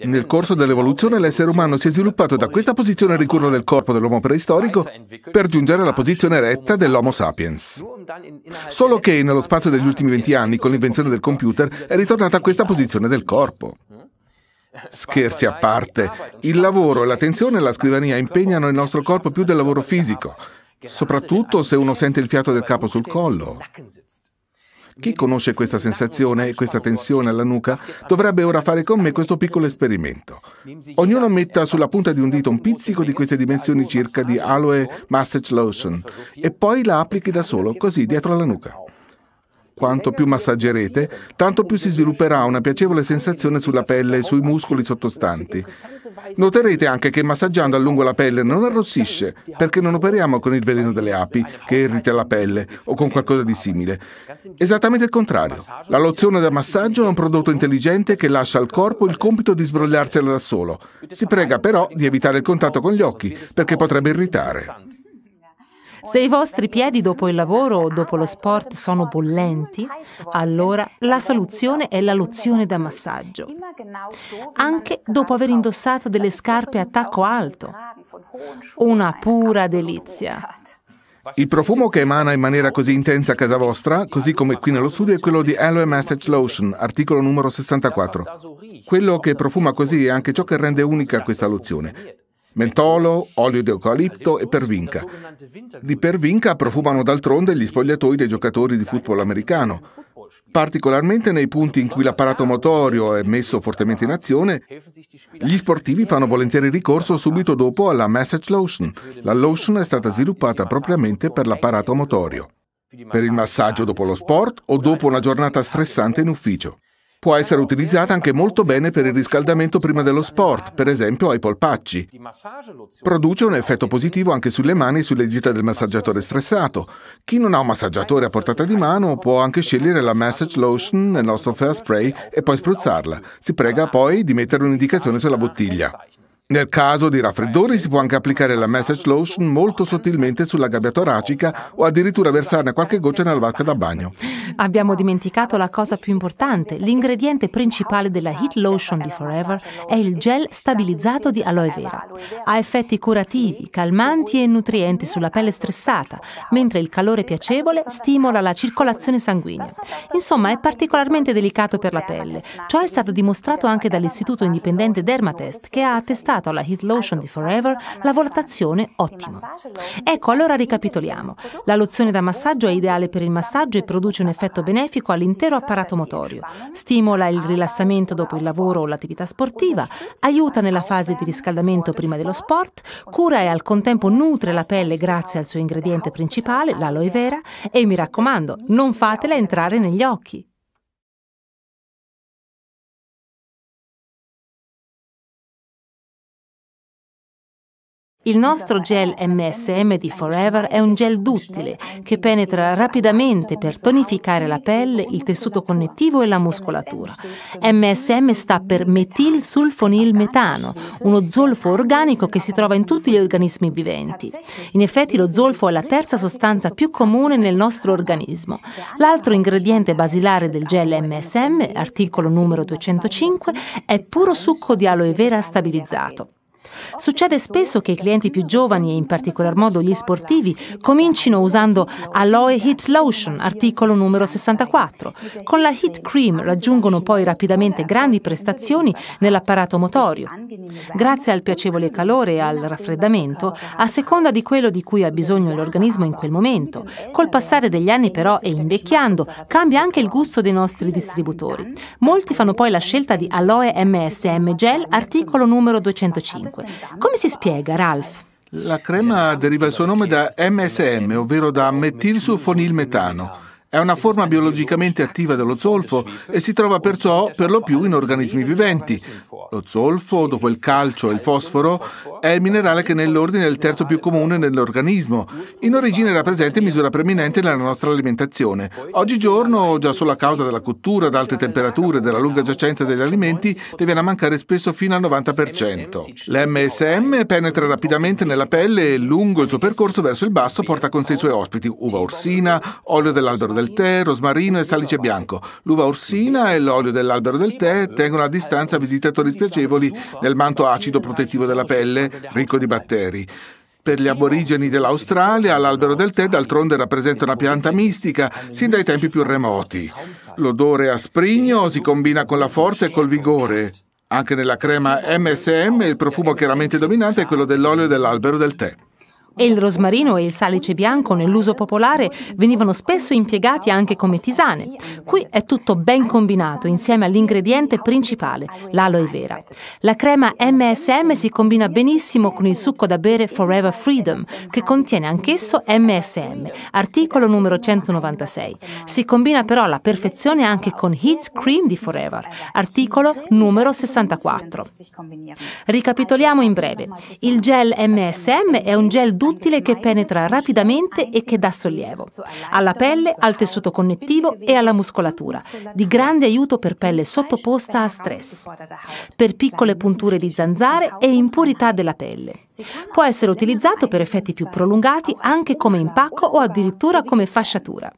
Nel corso dell'evoluzione l'essere umano si è sviluppato da questa posizione ricurva del corpo dell'uomo preistorico per giungere alla posizione retta dell'Homo sapiens. Solo che nello spazio degli ultimi 20 anni, con l'invenzione del computer, è ritornata a questa posizione del corpo. Scherzi a parte, il lavoro, e l'attenzione alla scrivania impegnano il nostro corpo più del lavoro fisico, soprattutto se uno sente il fiato del capo sul collo. Chi conosce questa sensazione e questa tensione alla nuca dovrebbe ora fare con me questo piccolo esperimento. Ognuno metta sulla punta di un dito un pizzico di queste dimensioni circa di aloe massage lotion e poi la applichi da solo così dietro alla nuca. Quanto più massaggerete, tanto più si svilupperà una piacevole sensazione sulla pelle e sui muscoli sottostanti. Noterete anche che massaggiando a lungo la pelle non arrossisce, perché non operiamo con il veleno delle api che irrita la pelle o con qualcosa di simile. Esattamente il contrario. La lozione da massaggio è un prodotto intelligente che lascia al corpo il compito di sbrogliarsela da solo. Si prega però di evitare il contatto con gli occhi, perché potrebbe irritare. Se i vostri piedi dopo il lavoro o dopo lo sport sono bollenti, allora la soluzione è la lozione da massaggio. Anche dopo aver indossato delle scarpe a tacco alto. Una pura delizia. Il profumo che emana in maniera così intensa a casa vostra, così come qui nello studio, è quello di Aloe Massage Lotion, articolo numero 64. Quello che profuma così è anche ciò che rende unica questa lozione mentolo, olio di eucalipto e pervinca. Di pervinca profumano d'altronde gli spogliatoi dei giocatori di football americano, Particolarmente nei punti in cui l'apparato motorio è messo fortemente in azione, gli sportivi fanno volentieri ricorso subito dopo alla massage lotion. La lotion è stata sviluppata propriamente per l'apparato motorio, per il massaggio dopo lo sport o dopo una giornata stressante in ufficio. Può essere utilizzata anche molto bene per il riscaldamento prima dello sport, per esempio ai polpacci. Produce un effetto positivo anche sulle mani e sulle dita del massaggiatore stressato. Chi non ha un massaggiatore a portata di mano può anche scegliere la massage lotion nel nostro fair spray e poi spruzzarla. Si prega poi di mettere un'indicazione sulla bottiglia. Nel caso di raffreddori si può anche applicare la message lotion molto sottilmente sulla gabbia toracica o addirittura versarne qualche goccia nella vasca da bagno. Abbiamo dimenticato la cosa più importante. L'ingrediente principale della Heat Lotion di Forever è il gel stabilizzato di aloe vera. Ha effetti curativi, calmanti e nutrienti sulla pelle stressata, mentre il calore piacevole stimola la circolazione sanguigna. Insomma, è particolarmente delicato per la pelle. Ciò è stato dimostrato anche dall'Istituto Indipendente Dermatest che ha attestato dato alla Heat Lotion di Forever la valutazione ottima. Ecco, allora ricapitoliamo. La lozione da massaggio è ideale per il massaggio e produce un effetto benefico all'intero apparato motorio. Stimola il rilassamento dopo il lavoro o l'attività sportiva, aiuta nella fase di riscaldamento prima dello sport, cura e al contempo nutre la pelle grazie al suo ingrediente principale, l'aloe vera, e mi raccomando, non fatela entrare negli occhi. Il nostro gel MSM di Forever è un gel duttile che penetra rapidamente per tonificare la pelle, il tessuto connettivo e la muscolatura. MSM sta per metilsulfonilmetano, uno zolfo organico che si trova in tutti gli organismi viventi. In effetti lo zolfo è la terza sostanza più comune nel nostro organismo. L'altro ingrediente basilare del gel MSM, articolo numero 205, è puro succo di aloe vera stabilizzato. Succede spesso che i clienti più giovani e in particolar modo gli sportivi comincino usando Aloe Heat Lotion, articolo numero 64. Con la Heat Cream raggiungono poi rapidamente grandi prestazioni nell'apparato motorio. Grazie al piacevole calore e al raffreddamento, a seconda di quello di cui ha bisogno l'organismo in quel momento. Col passare degli anni però e invecchiando, cambia anche il gusto dei nostri distributori. Molti fanno poi la scelta di Aloe MSM Gel, articolo numero 205. Come si spiega, Ralph? La crema deriva il suo nome da MSM, ovvero da metilsulfonilmetano. È una forma biologicamente attiva dello zolfo e si trova perciò per lo più in organismi viventi. Lo zolfo, dopo il calcio e il fosforo, è il minerale che nell'ordine è il terzo più comune nell'organismo. In origine era presente in misura preminente nella nostra alimentazione. Oggigiorno, già solo a causa della cottura, ad alte temperature e della lunga giacenza degli alimenti, ne viene a mancare spesso fino al 90%. L'MSM penetra rapidamente nella pelle e lungo il suo percorso verso il basso porta con sé i suoi ospiti uva orsina, olio dell'albero del tè, rosmarino e salice bianco. L'uva orsina e l'olio dell'albero del tè tengono a distanza visitatori spiacevoli nel manto acido protettivo della pelle, ricco di batteri. Per gli aborigeni dell'Australia, l'albero del tè d'altronde rappresenta una pianta mistica sin dai tempi più remoti. L'odore asprigno si combina con la forza e col vigore. Anche nella crema MSM il profumo chiaramente dominante è quello dell'olio dell'albero del tè e il rosmarino e il salice bianco nell'uso popolare venivano spesso impiegati anche come tisane. Qui è tutto ben combinato insieme all'ingrediente principale, l'aloe vera. La crema MSM si combina benissimo con il succo da bere Forever Freedom, che contiene anch'esso MSM, articolo numero 196. Si combina però alla perfezione anche con Heat Cream di Forever, articolo numero 64. Ricapitoliamo in breve. Il gel MSM è un gel duro duttile che penetra rapidamente e che dà sollievo. Alla pelle, al tessuto connettivo e alla muscolatura. Di grande aiuto per pelle sottoposta a stress. Per piccole punture di zanzare e impurità della pelle. Può essere utilizzato per effetti più prolungati anche come impacco o addirittura come fasciatura.